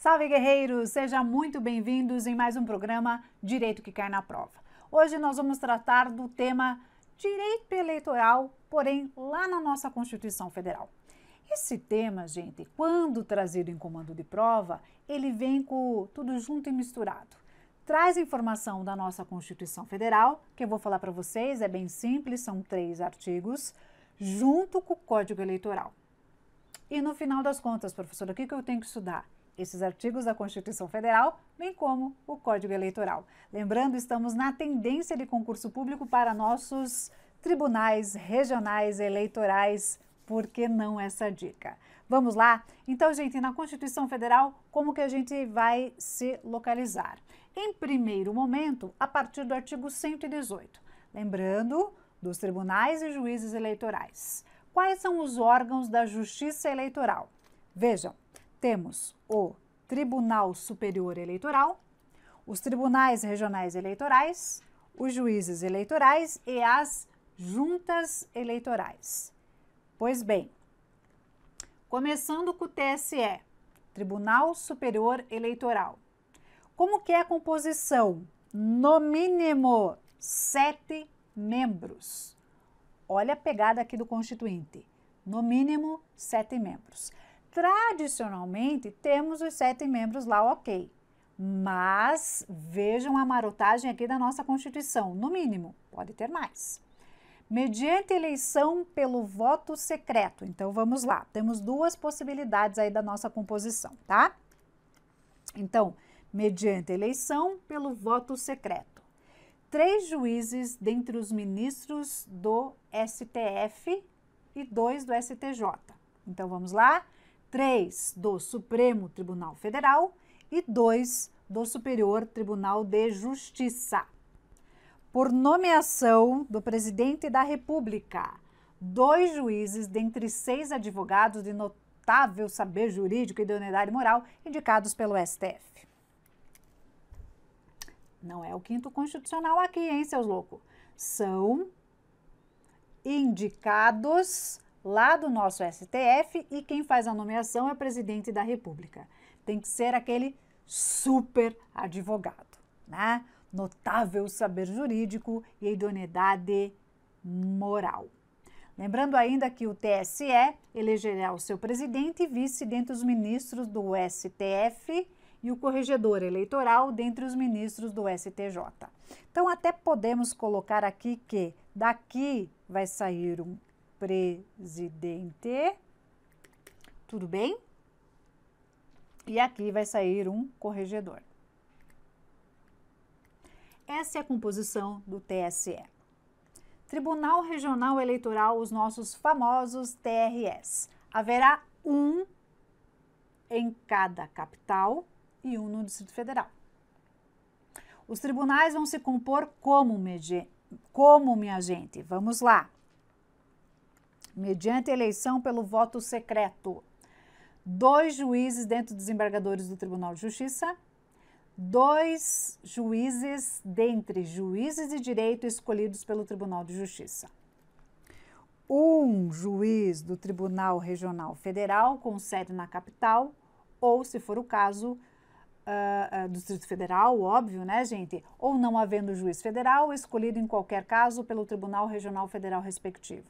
Salve guerreiros, sejam muito bem-vindos em mais um programa Direito que cai na prova. Hoje nós vamos tratar do tema direito eleitoral, porém lá na nossa Constituição Federal. Esse tema, gente, quando trazido em comando de prova, ele vem com tudo junto e misturado. Traz informação da nossa Constituição Federal, que eu vou falar para vocês, é bem simples, são três artigos, junto com o Código Eleitoral. E no final das contas, professora, o que, que eu tenho que estudar? esses artigos da Constituição Federal, bem como o Código Eleitoral. Lembrando, estamos na tendência de concurso público para nossos tribunais regionais eleitorais. Por que não essa dica? Vamos lá? Então, gente, na Constituição Federal, como que a gente vai se localizar? Em primeiro momento, a partir do artigo 118. Lembrando dos tribunais e juízes eleitorais. Quais são os órgãos da Justiça Eleitoral? Vejam, temos o Tribunal Superior Eleitoral, os tribunais regionais eleitorais, os juízes eleitorais e as juntas eleitorais. Pois bem, começando com o TSE, Tribunal Superior Eleitoral. Como que é a composição? No mínimo sete membros. Olha a pegada aqui do Constituinte. No mínimo sete membros. Tradicionalmente, temos os sete membros lá, ok. Mas vejam a marotagem aqui da nossa Constituição, no mínimo, pode ter mais. Mediante eleição pelo voto secreto. Então vamos lá, temos duas possibilidades aí da nossa composição, tá? Então, mediante eleição pelo voto secreto. Três juízes dentre os ministros do STF e dois do STJ. Então vamos lá? três do Supremo Tribunal Federal e dois do Superior Tribunal de Justiça. Por nomeação do Presidente da República, dois juízes dentre seis advogados de notável saber jurídico e idoneidade moral indicados pelo STF. Não é o quinto constitucional aqui, hein, seus loucos? São indicados lá do nosso STF e quem faz a nomeação é o presidente da República. Tem que ser aquele super advogado, né? Notável saber jurídico e idoneidade moral. Lembrando ainda que o TSE elegerá o seu presidente e vice dentre os ministros do STF e o corregedor eleitoral dentre os ministros do STJ. Então, até podemos colocar aqui que daqui vai sair um presidente. Tudo bem? E aqui vai sair um corregedor. Essa é a composição do TSE. Tribunal Regional Eleitoral, os nossos famosos TRS. Haverá um em cada capital e um no Distrito Federal. Os tribunais vão se compor como, me, como minha gente? Vamos lá mediante eleição pelo voto secreto. Dois juízes dentro dos embargadores do Tribunal de Justiça, dois juízes dentre juízes de direito escolhidos pelo Tribunal de Justiça. Um juiz do Tribunal Regional Federal com sede na capital, ou, se for o caso, Uh, uh, do Distrito Federal, óbvio, né, gente? Ou não havendo juiz federal, escolhido em qualquer caso pelo Tribunal Regional Federal respectivo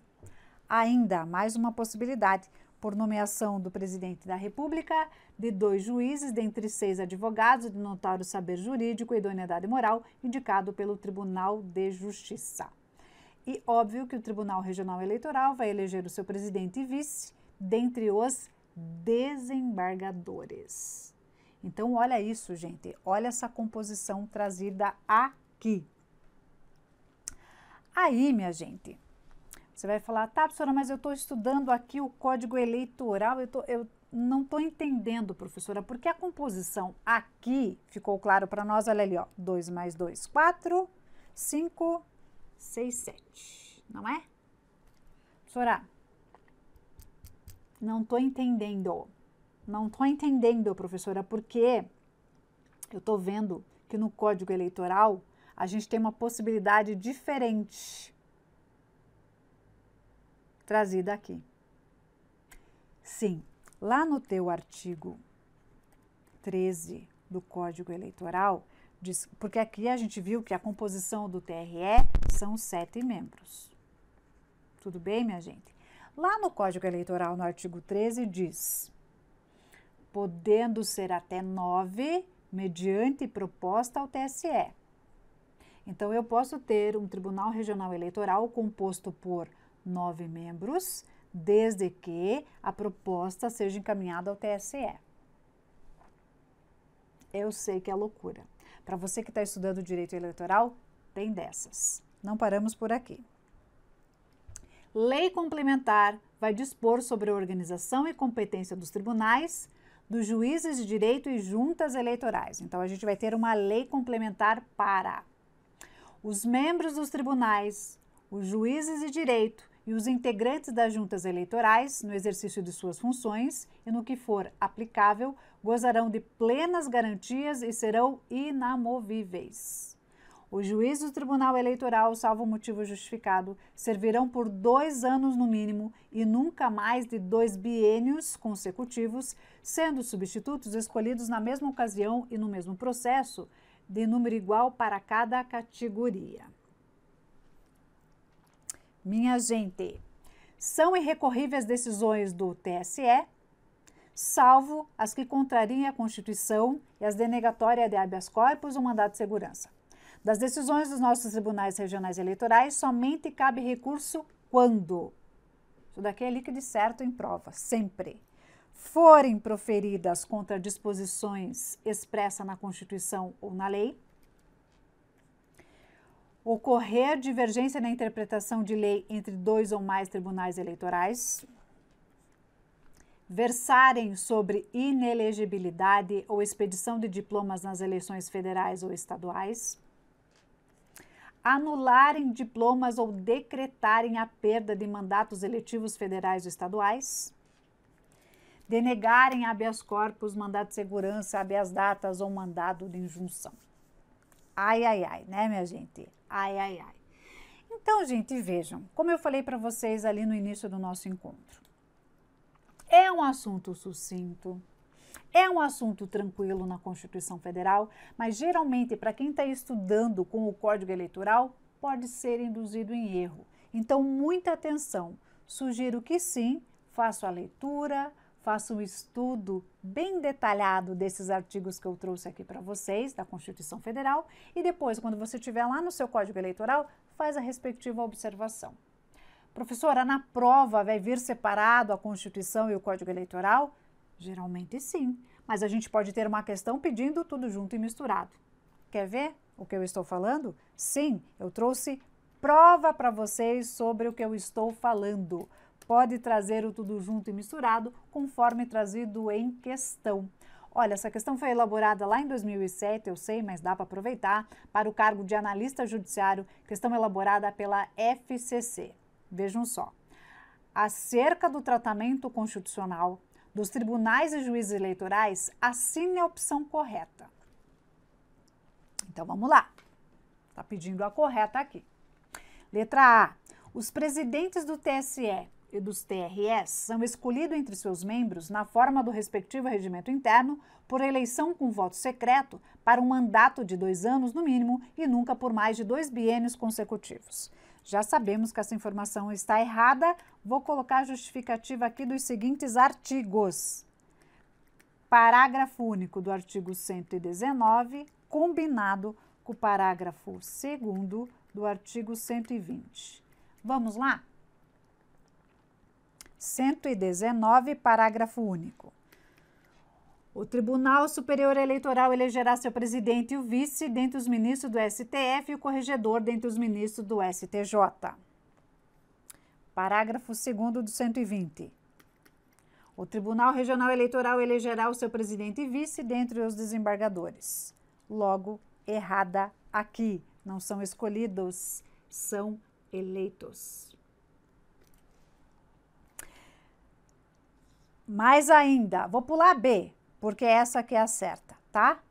ainda mais uma possibilidade por nomeação do presidente da República, de dois juízes, dentre seis advogados de notório saber jurídico e idoneidade moral, indicado pelo Tribunal de Justiça. E óbvio que o Tribunal Regional Eleitoral vai eleger o seu presidente e vice, dentre os desembargadores. Então, olha isso, gente. Olha essa composição trazida aqui. Aí, minha gente, você vai falar, tá, professora, mas eu estou estudando aqui o código eleitoral, eu, tô, eu não estou entendendo, professora, porque a composição aqui ficou claro para nós, olha ali, ó, 2 mais 2, 4, 5, 6, 7, não é? Professora, não estou entendendo, não estou entendendo, professora, porque eu estou vendo que no código eleitoral a gente tem uma possibilidade diferente trazida aqui. Sim, lá no teu artigo 13 do Código Eleitoral, diz, porque aqui a gente viu que a composição do TRE são sete membros. Tudo bem, minha gente? Lá no Código Eleitoral, no artigo 13, diz: podendo ser até nove, mediante proposta ao TSE. Então, eu posso ter um Tribunal Regional Eleitoral composto por nove membros, desde que a proposta seja encaminhada ao TSE. Eu sei que é loucura. Para você que está estudando direito eleitoral, tem dessas. Não paramos por aqui. Lei complementar vai dispor sobre a organização e competência dos tribunais, dos juízes de direito e juntas eleitorais. Então, a gente vai ter uma lei complementar para os membros dos tribunais, os juízes de direito, e os integrantes das juntas eleitorais, no exercício de suas funções e no que for aplicável, gozarão de plenas garantias e serão inamovíveis. Os juízes do Tribunal Eleitoral, salvo motivo justificado, servirão por dois anos no mínimo e nunca mais de dois biênios consecutivos, sendo substitutos escolhidos na mesma ocasião e no mesmo processo, de número igual para cada categoria. Minha gente, são irrecorríveis decisões do TSE, salvo as que contrariem a Constituição e as denegatórias de habeas corpus ou mandado de segurança. Das decisões dos nossos tribunais regionais eleitorais, somente cabe recurso quando? Isso daqui é líquido e certo em prova, sempre. Forem proferidas contra disposições expressas na Constituição ou na lei, ocorrer divergência na interpretação de lei entre dois ou mais tribunais eleitorais, versarem sobre inelegibilidade ou expedição de diplomas nas eleições federais ou estaduais, anularem diplomas ou decretarem a perda de mandatos eletivos federais ou estaduais, denegarem habeas corpus, mandado de segurança, habeas datas ou mandado de injunção. Ai, ai, ai, né, minha gente? Ai, ai, ai. Então, gente, vejam, como eu falei para vocês ali no início do nosso encontro, é um assunto sucinto, é um assunto tranquilo na Constituição Federal, mas geralmente, para quem está estudando com o Código Eleitoral, pode ser induzido em erro. Então, muita atenção. Sugiro que sim, faça a leitura, faça um estudo bem detalhado desses artigos que eu trouxe aqui para vocês, da Constituição Federal, e depois, quando você estiver lá no seu Código Eleitoral, faz a respectiva observação. Professora, na prova vai vir separado a Constituição e o Código Eleitoral? Geralmente sim, mas a gente pode ter uma questão pedindo tudo junto e misturado. Quer ver o que eu estou falando? Sim, eu trouxe prova para vocês sobre o que eu estou falando. Pode trazer o tudo junto e misturado, conforme trazido em questão. Olha, essa questão foi elaborada lá em 2007, eu sei, mas dá para aproveitar, para o cargo de analista judiciário, questão elaborada pela FCC. Vejam só. Acerca do tratamento constitucional dos tribunais e juízes eleitorais, assine a opção correta. Então vamos lá. Está pedindo a correta aqui. Letra A. Os presidentes do TSE e dos TRS são escolhidos entre seus membros, na forma do respectivo regimento interno, por eleição com voto secreto para um mandato de dois anos no mínimo e nunca por mais de dois biênios consecutivos. Já sabemos que essa informação está errada, vou colocar a justificativa aqui dos seguintes artigos. Parágrafo único do artigo 119, combinado com o parágrafo segundo do artigo 120. Vamos lá? 119, parágrafo único. O Tribunal Superior Eleitoral elegerá seu presidente e o vice dentre os ministros do STF e o corregedor dentre os ministros do STJ. Parágrafo 2 do 120. O Tribunal Regional Eleitoral elegerá o seu presidente e vice dentre os desembargadores. Logo, errada aqui. Não são escolhidos, são eleitos. Mais ainda, vou pular B, porque é essa aqui é a certa, tá?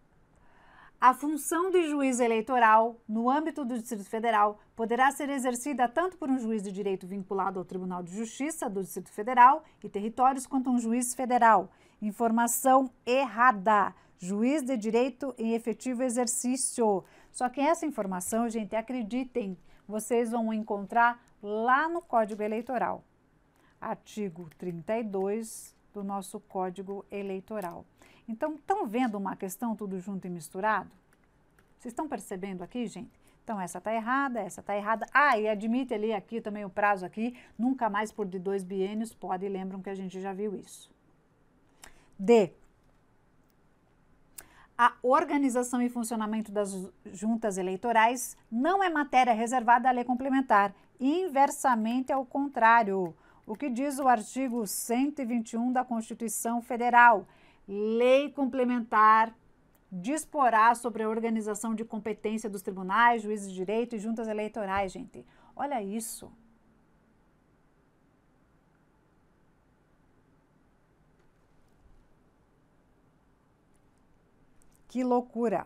A função de juiz eleitoral no âmbito do Distrito Federal poderá ser exercida tanto por um juiz de direito vinculado ao Tribunal de Justiça do Distrito Federal e territórios quanto um juiz federal. Informação errada. Juiz de direito em efetivo exercício. Só que essa informação, gente, acreditem, vocês vão encontrar lá no Código Eleitoral. Artigo 32 do nosso Código Eleitoral. Então, estão vendo uma questão tudo junto e misturado? Vocês estão percebendo aqui, gente? Então, essa está errada, essa está errada. Ah, e admite ali aqui também o prazo aqui, nunca mais por de dois biênios pode, lembram que a gente já viu isso. D. A organização e funcionamento das juntas eleitorais não é matéria reservada à lei é complementar, inversamente ao contrário o que diz o artigo 121 da Constituição Federal. Lei complementar disporá sobre a organização de competência dos tribunais, juízes de direito e juntas eleitorais, gente. Olha isso. Que loucura.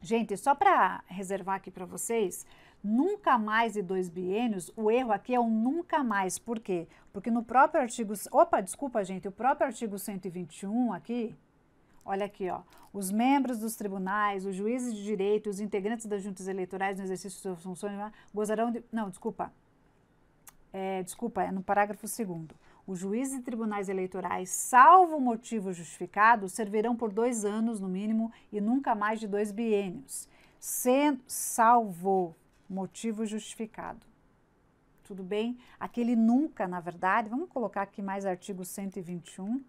Gente, só para reservar aqui para vocês, nunca mais e dois biênios, o erro aqui é o nunca mais. Por quê? Porque no próprio artigo. Opa, desculpa, gente, o próprio artigo 121 aqui. Olha aqui, ó. Os membros dos tribunais, os juízes de direito, os integrantes das juntas eleitorais no exercício de suas funções né, gozarão de. Não, desculpa. É, desculpa, é no parágrafo 2. Os juízes e tribunais eleitorais, salvo motivo justificado, servirão por dois anos no mínimo e nunca mais de dois biênios. Sendo, salvo motivo justificado. Tudo bem? Aquele nunca, na verdade, vamos colocar aqui mais artigo 121,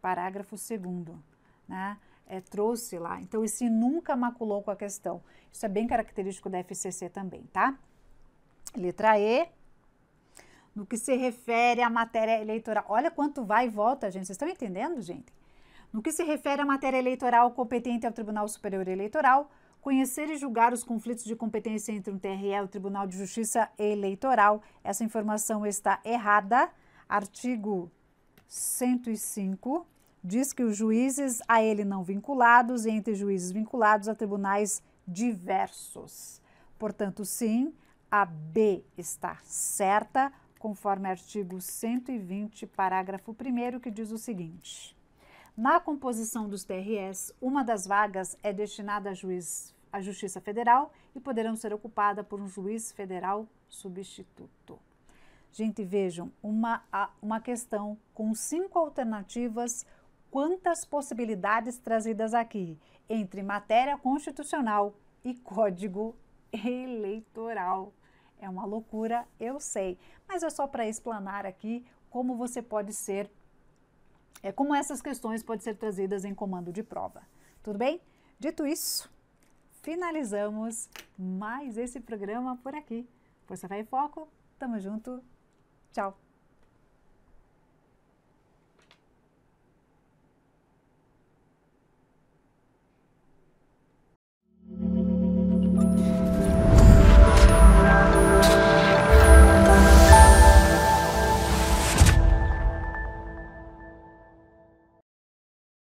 parágrafo 2, né? É, trouxe lá. Então, esse nunca maculou com a questão. Isso é bem característico da FCC também, tá? Letra E, no que se refere à matéria eleitoral. Olha quanto vai e volta, gente. Vocês estão entendendo, gente? No que se refere à matéria eleitoral competente ao Tribunal Superior Eleitoral, conhecer e julgar os conflitos de competência entre um TRE e o Tribunal de Justiça Eleitoral. Essa informação está errada. Artigo 105 diz que os juízes a ele não vinculados e entre juízes vinculados a tribunais diversos. Portanto, sim, a B está certa, conforme artigo 120, parágrafo 1, que diz o seguinte. Na composição dos TRS, uma das vagas é destinada a juiz à Justiça Federal e poderão ser ocupada por um juiz federal substituto. Gente, vejam, uma, uma questão com cinco alternativas, quantas possibilidades trazidas aqui entre matéria constitucional e código eleitoral. É uma loucura, eu sei, mas é só para explanar aqui como você pode ser é como essas questões podem ser trazidas em comando de prova. Tudo bem? Dito isso, finalizamos mais esse programa por aqui. Força Fé e Foco, tamo junto, tchau!